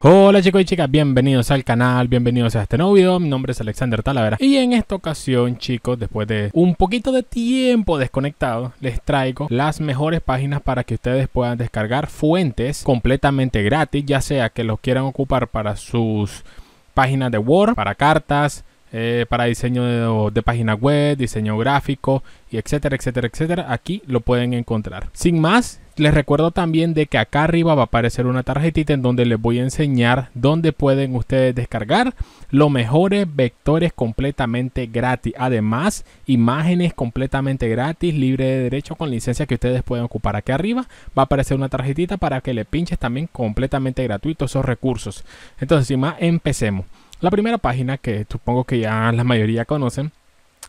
Hola chicos y chicas, bienvenidos al canal, bienvenidos a este nuevo video, mi nombre es Alexander Talavera y en esta ocasión chicos, después de un poquito de tiempo desconectado, les traigo las mejores páginas para que ustedes puedan descargar fuentes completamente gratis, ya sea que los quieran ocupar para sus páginas de Word, para cartas, eh, para diseño de, página web, diseño gráfico, y etcétera, etcétera, etcétera. Aquí lo pueden encontrar. Sin más, les recuerdo también de que acá arriba va a aparecer una tarjetita en donde les voy a enseñar dónde pueden ustedes descargar los mejores vectores completamente gratis. Además, imágenes completamente gratis, libre de derecho con licencia que ustedes pueden ocupar. Aquí arriba va a aparecer una tarjetita para que le pinches también completamente gratuito esos recursos. Entonces, sin más, empecemos. La primera página que supongo que ya la mayoría conocen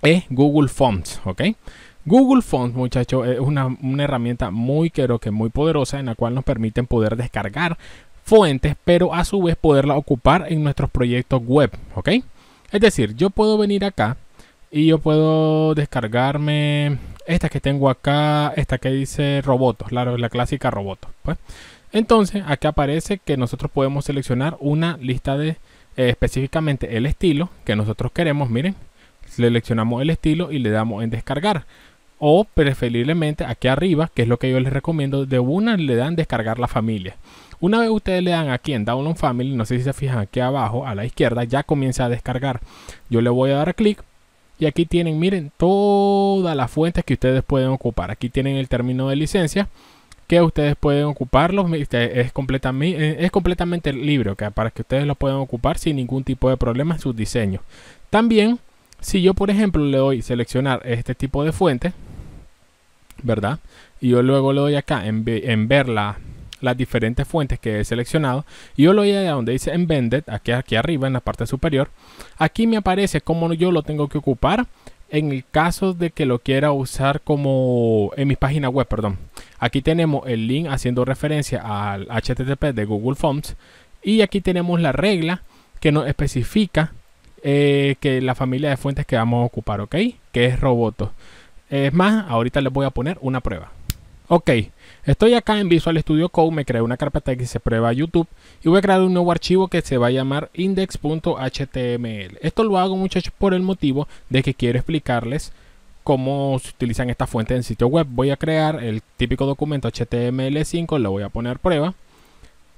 es Google Fonts, ¿ok? Google Fonts, muchachos, es una, herramienta muy, creo que muy poderosa en la cual nos permiten poder descargar fuentes, pero a su vez poderla ocupar en nuestros proyectos web, ¿ok? Es decir, yo puedo venir acá y yo puedo descargarme esta que tengo acá, esta que dice robotos, claro, la clásica robotos, pues. Entonces, acá aparece que nosotros podemos seleccionar una lista de específicamente el estilo que nosotros queremos. Miren, seleccionamos el estilo y le damos en descargar. O preferiblemente aquí arriba, que es lo que yo les recomiendo, de una le dan descargar la familia. Una vez ustedes le dan aquí en Download Family, no sé si se fijan aquí abajo a la izquierda, ya comienza a descargar. Yo le voy a dar clic y aquí tienen, miren, todas las fuentes que ustedes pueden ocupar. Aquí tienen el término de licencia que ustedes pueden ocuparlos. Este, es, completamente, eh, es completamente libre, para que ustedes lo puedan ocupar sin ningún tipo de problema en sus diseños. También, si yo, por ejemplo, le doy seleccionar este tipo de fuente, ¿verdad? Y yo luego le doy acá en, en ver las diferentes fuentes que he seleccionado. Y yo lo voy a donde dice Embedded, aquí, aquí arriba en la parte superior. Aquí me aparece como yo lo tengo que ocupar en el caso de que lo quiera usar como en mi página web, perdón. Aquí tenemos el link haciendo referencia al HTTP de Google Fonts y aquí tenemos la regla que nos especifica eh, que la familia de fuentes que vamos a ocupar, ¿ok? Que es Roboto. Es más, ahorita les voy a poner una prueba. Ok, estoy acá en Visual Studio Code, me creé una carpeta que se prueba YouTube y voy a crear un nuevo archivo que se va a llamar index.html. Esto lo hago muchachos por el motivo de que quiero explicarles cómo se utilizan estas fuentes en sitio web. Voy a crear el típico documento HTML5, lo voy a poner prueba.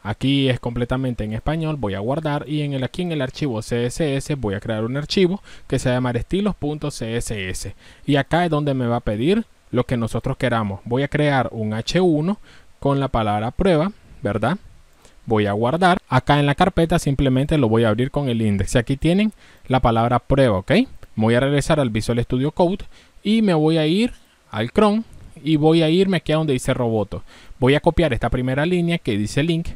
Aquí es completamente en español, voy a guardar y en el, aquí en el archivo CSS voy a crear un archivo que se va a llamar estilos.css y acá es donde me va a pedir lo que nosotros queramos. Voy a crear un H1 con la palabra prueba, ¿verdad? Voy a guardar. Acá en la carpeta simplemente lo voy a abrir con el índice. aquí tienen la palabra prueba, ¿ok? Voy a regresar al Visual Studio Code y me voy a ir al Chrome y voy a irme aquí a donde dice Roboto. Voy a copiar esta primera línea que dice link.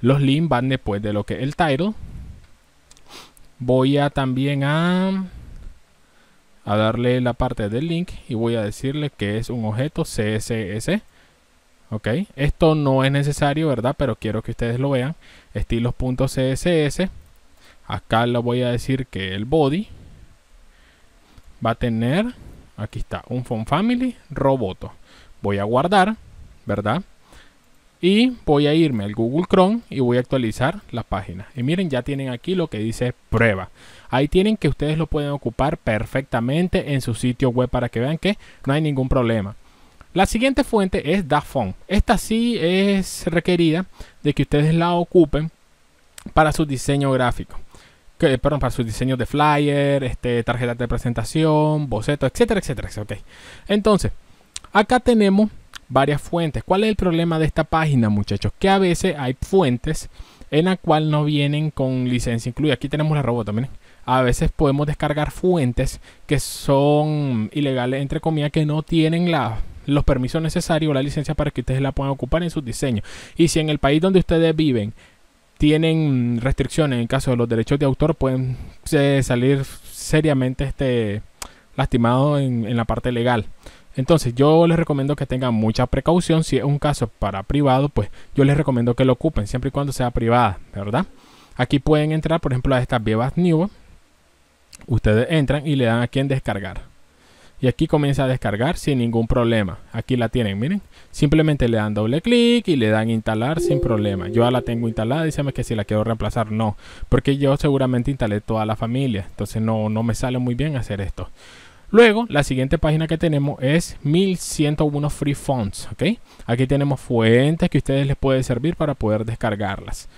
Los links van después de lo que es el title. Voy a también a a darle la parte del link y voy a decirle que es un objeto CSS. Ok, esto no es necesario, ¿verdad? Pero quiero que ustedes lo vean. Estilos.css. Acá lo voy a decir que el body va a tener, aquí está, un font family roboto. Voy a guardar, ¿verdad? Y voy a irme al Google Chrome y voy a actualizar la página. Y miren, ya tienen aquí lo que dice prueba. Ahí tienen que ustedes lo pueden ocupar perfectamente en su sitio web para que vean que no hay ningún problema. La siguiente fuente es DAFON. Esta sí es requerida de que ustedes la ocupen para su diseño gráfico. perdón, para su diseño de flyer, este, tarjetas de presentación, boceto, etcétera, etcétera. Entonces, acá tenemos varias fuentes. ¿Cuál es el problema de esta página, muchachos? Que a veces hay fuentes en la cual no vienen con licencia incluida. Aquí tenemos la robota, también a veces podemos descargar fuentes que son ilegales, entre comillas, que no tienen la, los permisos necesarios o la licencia para que ustedes la puedan ocupar en sus diseños. Y si en el país donde ustedes viven tienen restricciones en caso de los derechos de autor, pueden eh, salir seriamente este, lastimados en, la parte legal. Entonces yo les recomiendo que tengan mucha precaución. Si es un caso para privado, pues yo les recomiendo que lo ocupen siempre y cuando sea privada, ¿verdad? Aquí pueden entrar, por ejemplo, a estas Vievas New, Ustedes entran y le dan aquí en descargar. Y aquí comienza a descargar sin ningún problema. Aquí la tienen, miren. Simplemente le dan doble clic y le dan instalar sin problema. Yo ya la tengo instalada, dígame que si la quiero reemplazar, no. Porque yo seguramente instalé toda la familia. Entonces no, no me sale muy bien hacer esto. Luego, la siguiente página que tenemos es 1101 Free Fonts, ¿ok? Aquí tenemos fuentes que ustedes les puede servir para poder descargarlas.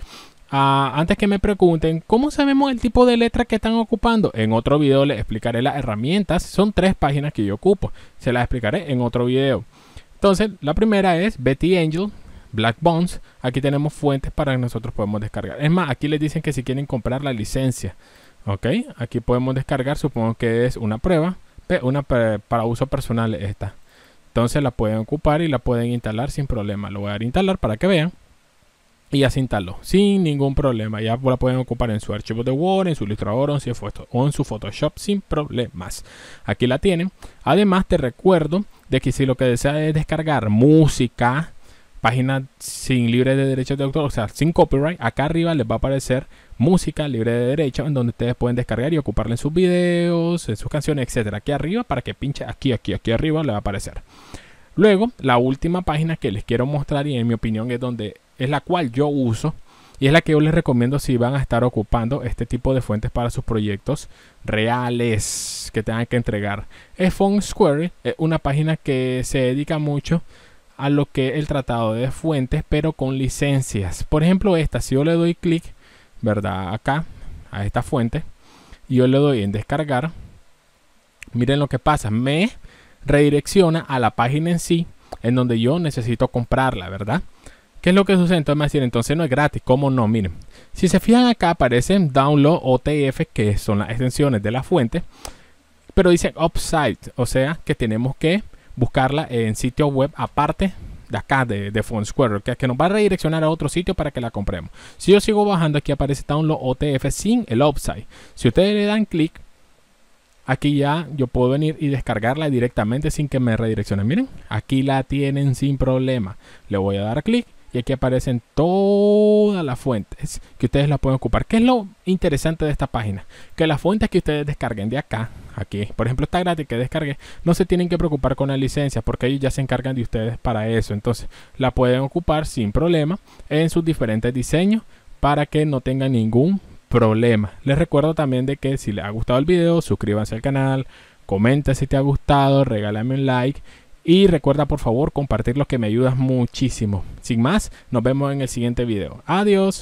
Ah, antes que me pregunten, ¿cómo sabemos el tipo de letra que están ocupando? En otro video les explicaré las herramientas. Son tres páginas que yo ocupo. Se las explicaré en otro video. Entonces, la primera es Betty Angel, Black Bones. Aquí tenemos fuentes para que nosotros podemos descargar. Es más, aquí les dicen que si quieren comprar la licencia. Ok, aquí podemos descargar. Supongo que es una prueba. Una para uso personal esta. Entonces la pueden ocupar y la pueden instalar sin problema. Lo voy a dar instalar para que vean y así sin ningún problema. Ya la pueden ocupar en su archivo de Word, en su illustrator o en su, en su Photoshop sin problemas. Aquí la tienen. Además, te recuerdo de que si lo que desea es descargar música, página sin libre de derechos de autor, o sea, sin copyright, acá arriba les va a aparecer música libre de derechos, en donde ustedes pueden descargar y ocuparla en sus videos, en sus canciones, etcétera. Aquí arriba, para que pinche aquí, aquí, aquí arriba, le va a aparecer. Luego, la última página que les quiero mostrar y en mi opinión es donde es la cual yo uso y es la que yo les recomiendo si van a estar ocupando este tipo de fuentes para sus proyectos reales que tengan que entregar. Es Square, es una página que se dedica mucho a lo que el tratado de fuentes, pero con licencias. Por ejemplo, esta, si yo le doy clic, ¿verdad? Acá, a esta fuente, y yo le doy en descargar, miren lo que pasa, me redirecciona a la página en sí, en donde yo necesito comprarla, ¿verdad? ¿Qué es lo que sucede? Entonces me decir, entonces no es gratis. ¿Cómo no? Miren, si se fijan acá aparecen download OTF, que son las extensiones de la fuente, pero dice Upside, o sea que tenemos que buscarla en sitio web aparte de acá de, Font Square, que, nos va a redireccionar a otro sitio para que la compremos. Si yo sigo bajando, aquí aparece download OTF sin el Upside, Si ustedes le dan clic, aquí ya yo puedo venir y descargarla directamente sin que me redireccionen Miren, aquí la tienen sin problema. Le voy a dar clic y aquí aparecen todas las fuentes que ustedes las pueden ocupar. ¿Qué es lo interesante de esta página? Que las fuentes que ustedes descarguen de acá, aquí, por ejemplo, está gratis que descargué, no se tienen que preocupar con la licencia porque ellos ya se encargan de ustedes para eso. Entonces, la pueden ocupar sin problema en sus diferentes diseños para que no tengan ningún problema. Les recuerdo también de que si les ha gustado el video, suscríbanse al canal, comenta si te ha gustado, regálame un like y recuerda por favor compartirlo que me ayudas muchísimo. Sin más, nos vemos en el siguiente video. Adiós.